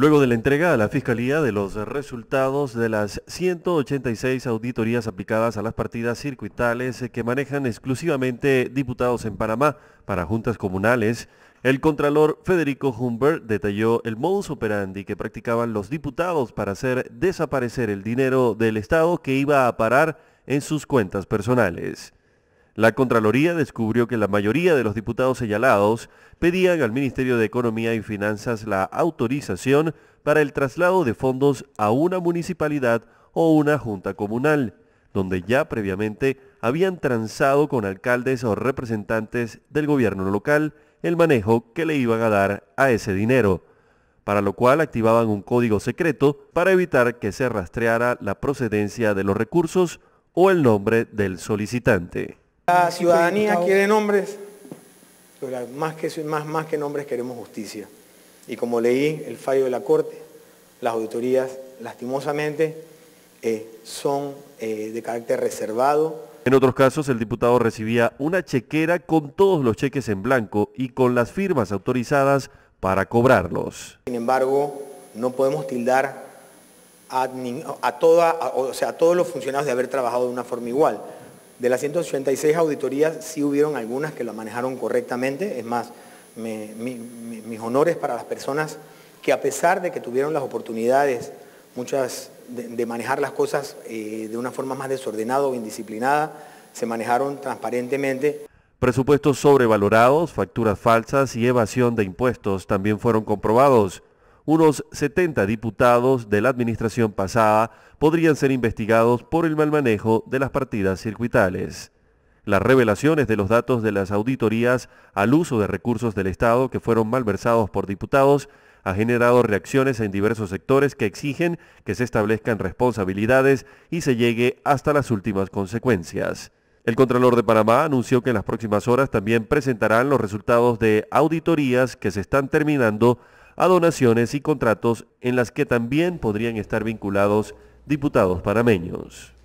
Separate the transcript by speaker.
Speaker 1: Luego de la entrega a la Fiscalía de los resultados de las 186 auditorías aplicadas a las partidas circuitales que manejan exclusivamente diputados en Panamá para juntas comunales, el contralor Federico Humbert detalló el modus operandi que practicaban los diputados para hacer desaparecer el dinero del Estado que iba a parar en sus cuentas personales. La Contraloría descubrió que la mayoría de los diputados señalados pedían al Ministerio de Economía y Finanzas la autorización para el traslado de fondos a una municipalidad o una junta comunal, donde ya previamente habían transado con alcaldes o representantes del gobierno local el manejo que le iban a dar a ese dinero, para lo cual activaban un código secreto para evitar que se rastreara la procedencia de los recursos o el nombre del solicitante.
Speaker 2: La ciudadanía quiere nombres, más que, más, más que nombres queremos justicia. Y como leí el fallo de la Corte, las auditorías, lastimosamente, eh, son eh, de carácter reservado.
Speaker 1: En otros casos, el diputado recibía una chequera con todos los cheques en blanco y con las firmas autorizadas para cobrarlos.
Speaker 2: Sin embargo, no podemos tildar a, toda, o sea, a todos los funcionarios de haber trabajado de una forma igual. De las 186 auditorías sí hubieron algunas que lo manejaron correctamente, es más, mis honores para las personas que a pesar de que tuvieron las oportunidades muchas de, manejar las cosas eh, de una forma más desordenada o indisciplinada, se manejaron transparentemente.
Speaker 1: Presupuestos sobrevalorados, facturas falsas y evasión de impuestos también fueron comprobados unos 70 diputados de la administración pasada podrían ser investigados por el mal manejo de las partidas circuitales. Las revelaciones de los datos de las auditorías al uso de recursos del Estado que fueron malversados por diputados ha generado reacciones en diversos sectores que exigen que se establezcan responsabilidades y se llegue hasta las últimas consecuencias. El Contralor de Panamá anunció que en las próximas horas también presentarán los resultados de auditorías que se están terminando a donaciones y contratos en las que también podrían estar vinculados diputados panameños.